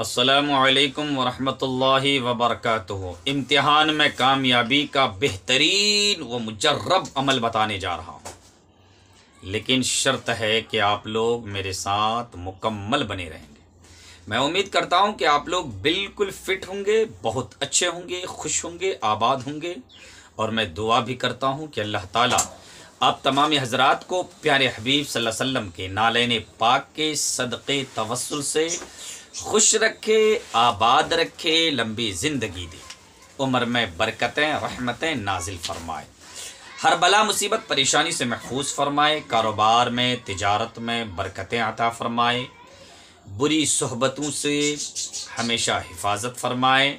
असलकम वरहमल वबरक इम्तहान में कामयाबी का बेहतरीन व मुजरब अमल बताने जा रहा हूँ लेकिन शर्त है कि आप लोग मेरे साथ मुकम्मल बने रहेंगे मैं उम्मीद करता हूँ कि आप लोग बिल्कुल फिट होंगे बहुत अच्छे होंगे खुश होंगे आबाद होंगे और मैं दुआ भी करता हूँ कि अल्लाह ताली आप तमाम हजरात को प्यारे हबीब सल्लल्लाहु अलैहि वसल्लम के नालैन पाक के सदक़े तवसल से खुश रखे आबाद रखे लंबी ज़िंदगी दे उम्र में बरकतें रहमतें नाजिल फरमाए हर बला मुसीबत परेशानी से महफूज फरमाए कारोबार में तजारत में बरकतें आता फरमाए बुरी सहबतों से हमेशा हिफाजत फरमाए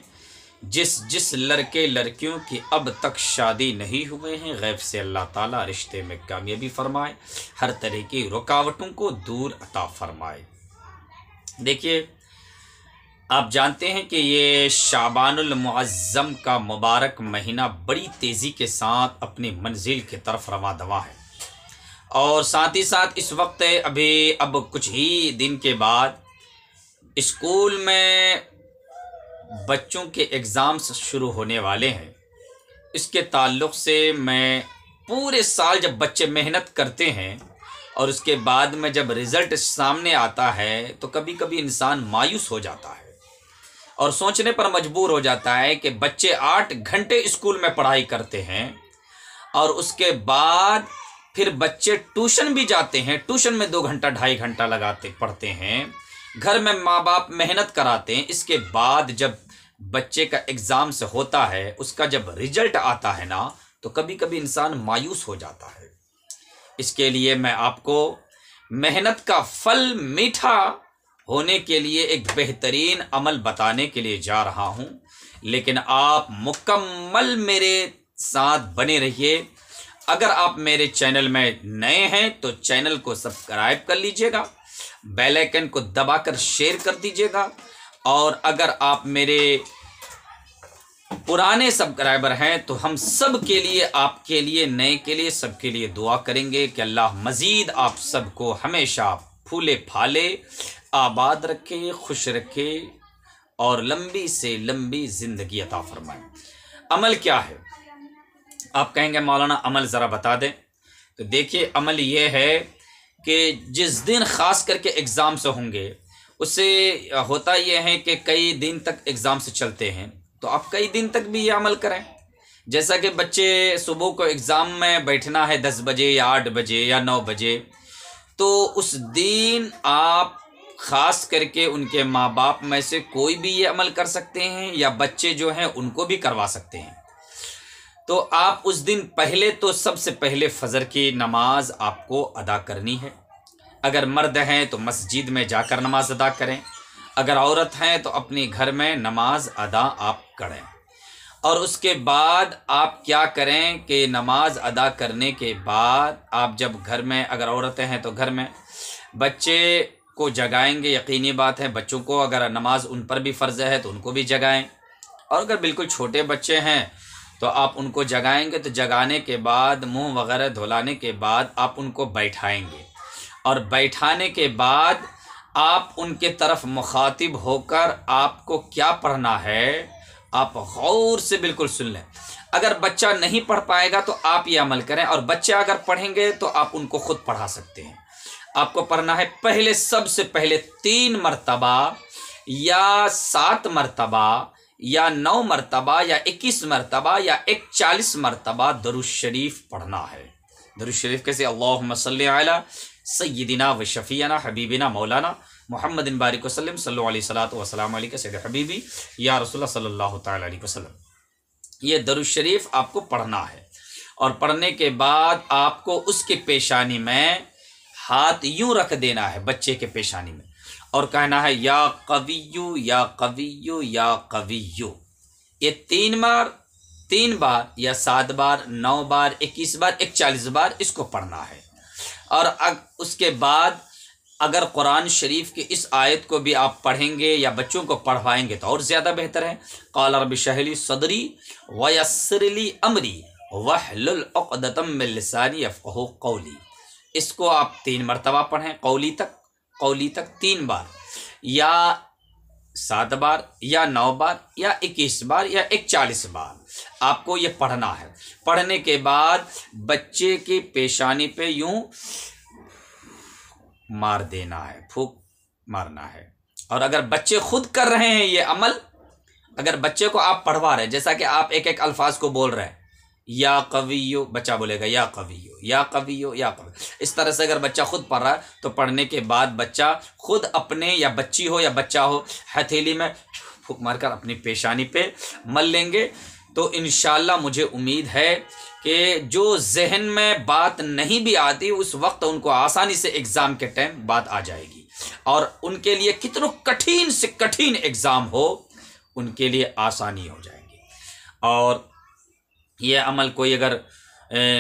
जिस जिस लड़के लड़कियों की अब तक शादी नहीं हुए हैं गैब से अल्लाह ताला रिश्ते में कामयाबी फरमाए हर तरह की रुकावटों को दूर अता फरमाए देखिए आप जानते हैं कि ये शाबानमज़म का मुबारक महीना बड़ी तेज़ी के साथ अपनी मंजिल की तरफ रवा दवा है और साथ ही साथ इस वक्त अभी अब कुछ ही दिन के बाद स्कूल में बच्चों के एग्ज़ाम्स शुरू होने वाले हैं इसके ताल्लुक़ से मैं पूरे साल जब बच्चे मेहनत करते हैं और उसके बाद में जब रिज़ल्ट सामने आता है तो कभी कभी इंसान मायूस हो जाता है और सोचने पर मजबूर हो जाता है कि बच्चे आठ घंटे स्कूल में पढ़ाई करते हैं और उसके बाद फिर बच्चे ट्यूशन भी जाते हैं ट्यूशन में दो घंटा ढाई घंटा लगाते पढ़ते हैं घर में माँ बाप मेहनत कराते हैं इसके बाद जब बच्चे का एग्ज़ाम से होता है उसका जब रिजल्ट आता है ना तो कभी कभी इंसान मायूस हो जाता है इसके लिए मैं आपको मेहनत का फल मीठा होने के लिए एक बेहतरीन अमल बताने के लिए जा रहा हूँ लेकिन आप मुकम्मल मेरे साथ बने रहिए अगर आप मेरे चैनल में नए हैं तो चैनल को सब्सक्राइब कर लीजिएगा बेल आइकन को दबाकर शेयर कर दीजिएगा और अगर आप मेरे पुराने सब्सक्राइबर हैं तो हम सब के लिए आपके लिए नए के लिए सबके लिए दुआ करेंगे कि अल्लाह मज़ीद आप सबको हमेशा फूले फाले आबाद रखे खुश रखे और लंबी से लंबी ज़िंदगी अता फरमाए अमल क्या है आप कहेंगे मौलाना अमल ज़रा बता दें तो देखिए अमल ये है कि जिस दिन ख़ास करके एग्ज़ाम से होंगे उससे होता यह है कि कई दिन तक एग्ज़ाम से चलते हैं तो आप कई दिन तक भी ये अमल करें जैसा कि बच्चे सुबह को एग्ज़ाम में बैठना है दस बजे या आठ बजे या नौ बजे तो उस दिन आप ख़ास करके उनके माँ बाप में से कोई भी ये अमल कर सकते हैं या बच्चे जो हैं उनको भी करवा सकते हैं तो आप उस दिन पहले तो सबसे पहले फजर की नमाज आपको अदा करनी है अगर मर्द हैं तो मस्जिद में जाकर नमाज अदा करें अगर औरत हैं तो अपने घर में नमाज अदा आप करें और उसके बाद आप क्या करें कि नमाज अदा करने के बाद आप जब घर में अगर औरतें हैं तो घर में बच्चे को जगाएंगे यकीनी बात है बच्चों को अगर नमाज उन पर भी फ़र्ज़ है तो उनको भी जगाएं और अगर बिल्कुल छोटे बच्चे हैं तो आप उनको जगाएंगे तो जगाने के बाद मुंह वगैरह धुलाने के बाद आप उनको बैठाएंगे और बैठाने के बाद आप उनके तरफ मुखातिब होकर आपको क्या पढ़ना है आप गौर से बिल्कुल सुन लें अगर बच्चा नहीं पढ़ पाएगा तो आप ये अमल करें और बच्चे अगर पढ़ेंगे तो आप उनको खुद पढ़ा सकते हैं आपको पढ़ना है पहले सबसे पहले तीन मरतबा या सात मरतबा या नौ मरतबा या इक्कीस मरतबा या एक चालीस मरतबा दरुशरीफ पढ़ना है दरुशरीफ कैसे अल्लाह मसल सैदिना व शफ़ीना हबीबिना मौलाना मोहम्मद बारिक वसलम सलात वसलम के सैद हबीबी या रसोल्ला सल्ला वसलम ये दरुशरीफ आपको पढ़ना है और पढ़ने के बाद आपको उसके पेशानी में हाथ यूं रख देना है बच्चे के पेशानी में और कहना है या कवियो या कवियो या कवियो ये तीन बार तीन बार या सात बार नौ बार इक्कीस बार इकचालीस बार इसको पढ़ना है और अग उसके बाद अगर कुरान शरीफ की इस आयत को भी आप पढ़ेंगे या बच्चों को पढ़वाएंगे तो और ज़्यादा बेहतर है कौल रब शहली सदरी वसरली अमरी वहलतमसानी अफ कौली इसको आप तीन मरतबा पढ़ें कौली तक कौली तक तीन बार या सात बार या नौ बार या इक्कीस बार या इकचालीस बार आपको ये पढ़ना है पढ़ने के बाद बच्चे की पेशानी पे यूँ मार देना है फूक मारना है और अगर बच्चे खुद कर रहे हैं ये अमल अगर बच्चे को आप पढ़वा रहे जैसा कि आप एक एक अल्फाज को बोल रहे हैं या कवियो बच्चा बोलेगा या कवियो या कवियो या कवि इस तरह से अगर बच्चा खुद पढ़ रहा है तो पढ़ने के बाद बच्चा खुद अपने या बच्ची हो या बच्चा हो हथेली में फूक मारकर अपनी पेशानी पे मल लेंगे तो इन मुझे उम्मीद है कि जो जहन में बात नहीं भी आती उस वक्त उनको आसानी से एग्ज़ाम के टाइम बात आ जाएगी और उनके लिए कितनों कठिन से कठिन एग्ज़ाम हो उनके लिए आसानी हो जाएगी और यह अमल कोई अगर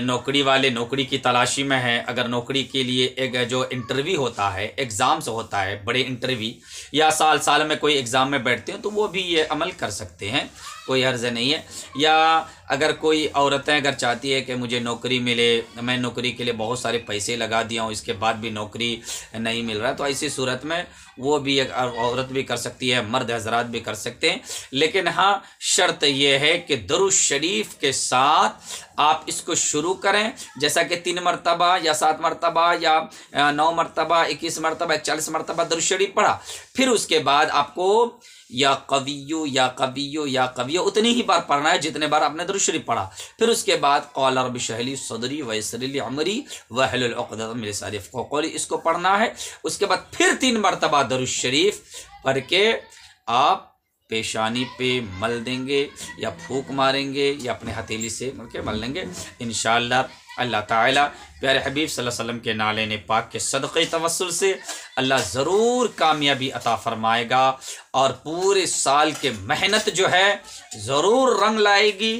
नौकरी वाले नौकरी की तलाशी में है अगर नौकरी के लिए एक जो इंटरव्यू होता है एग्ज़ाम्स होता है बड़े इंटरव्यू या साल साल में कोई एग्ज़ाम में बैठते हैं तो वो भी ये अमल कर सकते हैं कोई अर्ज़ नहीं है या अगर कोई औरतें अगर चाहती है कि मुझे नौकरी मिले मैं नौकरी के लिए बहुत सारे पैसे लगा दिया हूँ इसके बाद भी नौकरी नहीं मिल रहा तो ऐसी सूरत में वो भी एक औरत भी कर सकती है मर्द हजरात भी कर सकते हैं लेकिन हाँ शर्त यह है कि दरुज शरीफ के साथ आप इसको शुरू करें जैसा कि तीन मरतबा या सात मरतबा या नौ मरतबा इक्कीस मरतबा चालीस मरतबा दरुज शरीफ पढ़ा फिर उसके बाद आपको या कवियो या कवियो या कवियो उतनी ही बार पढ़ना है जितने बार आपने दुरुशरी पढ़ा फिर उसके बाद कौल अरब शहली सदरी वसरली अमरी वहलकदम को कौली इसको पढ़ना है उसके बाद फिर तीन मरतबा दुरुशरीफ पढ़ के आप पेशानी पे मल देंगे या फूक मारेंगे या अपने हथेली से मल के मल लेंगे इन अल्लाह ताला प्यारे हबीब वसल्लम के नाले ने पाक के सदक़े तवसल से अल्लाह ज़रूर कामयाबी अता फ़रमाएगा और पूरे साल के मेहनत जो है ज़रूर रंग लाएगी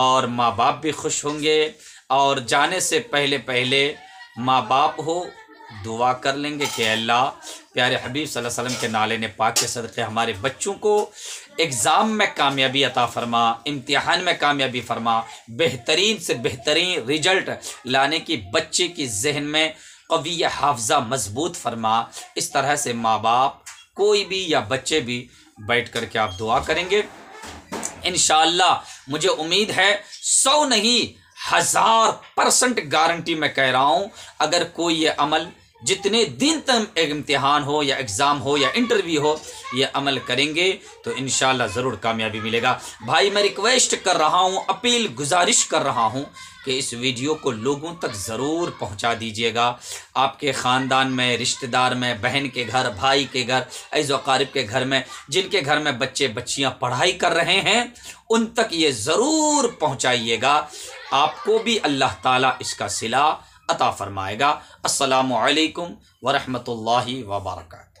और माँ बाप भी खुश होंगे और जाने से पहले पहले माँ बाप हो दुआ कर लेंगे कि अल्लाह प्यारे हबीब सल्लल्लाहु अलैहि वसल्लम के नाले ने पाक के सदक़े हमारे बच्चों को एग्ज़ाम में कामयाबी अता फरमा इम्तहान में कामयाबी फरमा बेहतरीन से बेहतरीन रिजल्ट लाने की बच्चे की जहन में कवी हाफजा मजबूत फरमा इस तरह से माँ बाप कोई भी या बच्चे भी बैठ कर के आप दुआ करेंगे इन मुझे उम्मीद है सौ नहीं हज़ार परसेंट गारंटी मैं कह रहा हूँ अगर कोई ये अमल जितने दिन तक इम्तिहान हो या एग्ज़ाम हो या इंटरव्यू हो ये अमल करेंगे तो इन ज़रूर कामयाबी मिलेगा भाई मैं रिक्वेस्ट कर रहा हूँ अपील गुजारिश कर रहा हूँ कि इस वीडियो को लोगों तक ज़रूर पहुँचा दीजिएगा आपके ख़ानदान में रिश्तेदार में बहन के घर भाई के घर ऐज़ वारब के घर में जिनके घर में बच्चे बच्चियाँ पढ़ाई कर रहे हैं उन तक ये ज़रूर पहुँचाइएगा आपको भी अल्लाह ताली इसका सिला अता फ़रमाएगा असलकम वरहमल वबरकू